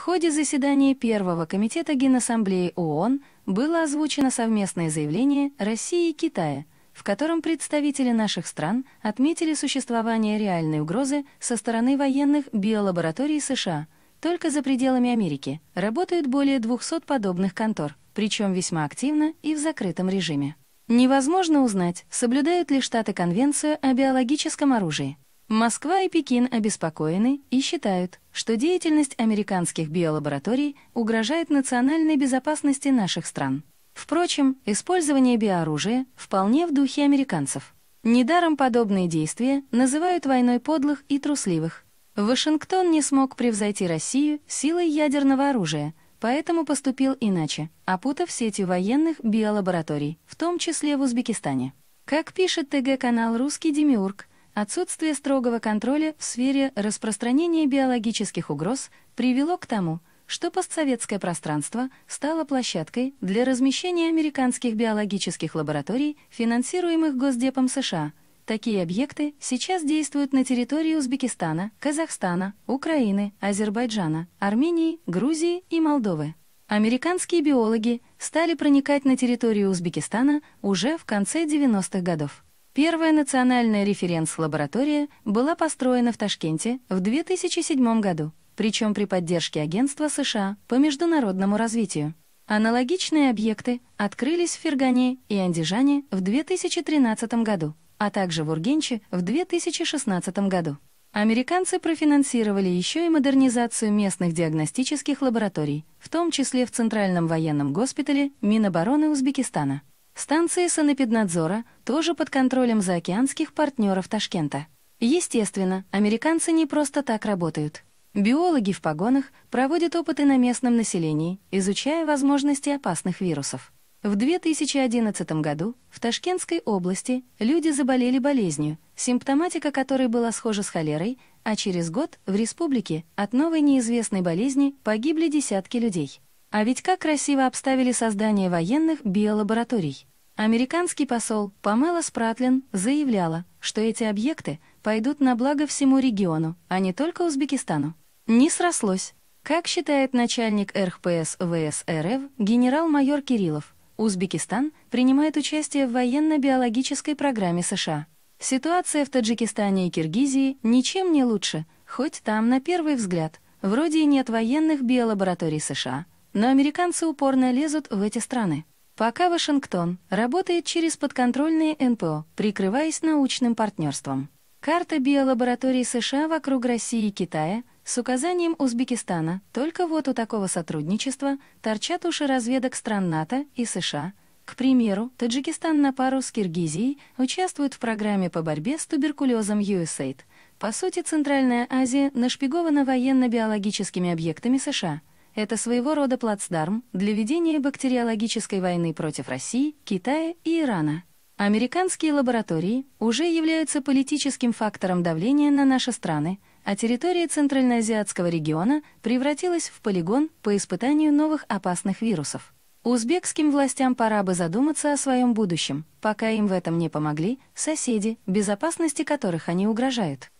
ходе заседания Первого комитета Генассамблеи ООН было озвучено совместное заявление России и Китая, в котором представители наших стран отметили существование реальной угрозы со стороны военных биолабораторий США. Только за пределами Америки работают более 200 подобных контор, причем весьма активно и в закрытом режиме. Невозможно узнать, соблюдают ли Штаты Конвенцию о биологическом оружии. Москва и Пекин обеспокоены и считают, что деятельность американских биолабораторий угрожает национальной безопасности наших стран. Впрочем, использование биооружия вполне в духе американцев. Недаром подобные действия называют войной подлых и трусливых. Вашингтон не смог превзойти Россию силой ядерного оружия, поэтому поступил иначе, опутав сетью военных биолабораторий, в том числе в Узбекистане. Как пишет ТГ-канал «Русский Демиург», Отсутствие строгого контроля в сфере распространения биологических угроз привело к тому, что постсоветское пространство стало площадкой для размещения американских биологических лабораторий, финансируемых Госдепом США. Такие объекты сейчас действуют на территории Узбекистана, Казахстана, Украины, Азербайджана, Армении, Грузии и Молдовы. Американские биологи стали проникать на территорию Узбекистана уже в конце 90-х годов. Первая национальная референс-лаборатория была построена в Ташкенте в 2007 году, причем при поддержке Агентства США по международному развитию. Аналогичные объекты открылись в Фергане и Андижане в 2013 году, а также в Ургенче в 2016 году. Американцы профинансировали еще и модернизацию местных диагностических лабораторий, в том числе в Центральном военном госпитале Минобороны Узбекистана. Станции санэпиднадзора тоже под контролем заокеанских партнеров Ташкента. Естественно, американцы не просто так работают. Биологи в погонах проводят опыты на местном населении, изучая возможности опасных вирусов. В 2011 году в Ташкентской области люди заболели болезнью, симптоматика которой была схожа с холерой, а через год в республике от новой неизвестной болезни погибли десятки людей. А ведь как красиво обставили создание военных биолабораторий. Американский посол Памела Спратлин заявляла, что эти объекты пойдут на благо всему региону, а не только Узбекистану. Не срослось. Как считает начальник РХПС ВС генерал-майор Кириллов, Узбекистан принимает участие в военно-биологической программе США. Ситуация в Таджикистане и Киргизии ничем не лучше, хоть там, на первый взгляд, вроде и нет военных биолабораторий США, но американцы упорно лезут в эти страны. Пока Вашингтон работает через подконтрольные НПО, прикрываясь научным партнерством. Карта биолабораторий США вокруг России и Китая с указанием Узбекистана, только вот у такого сотрудничества торчат уши разведок стран НАТО и США. К примеру, Таджикистан на пару с Киргизией участвует в программе по борьбе с туберкулезом USAID. По сути, Центральная Азия нашпигована военно-биологическими объектами США – это своего рода плацдарм для ведения бактериологической войны против России, Китая и Ирана. Американские лаборатории уже являются политическим фактором давления на наши страны, а территория Центральноазиатского региона превратилась в полигон по испытанию новых опасных вирусов. Узбекским властям пора бы задуматься о своем будущем, пока им в этом не помогли соседи, безопасности которых они угрожают.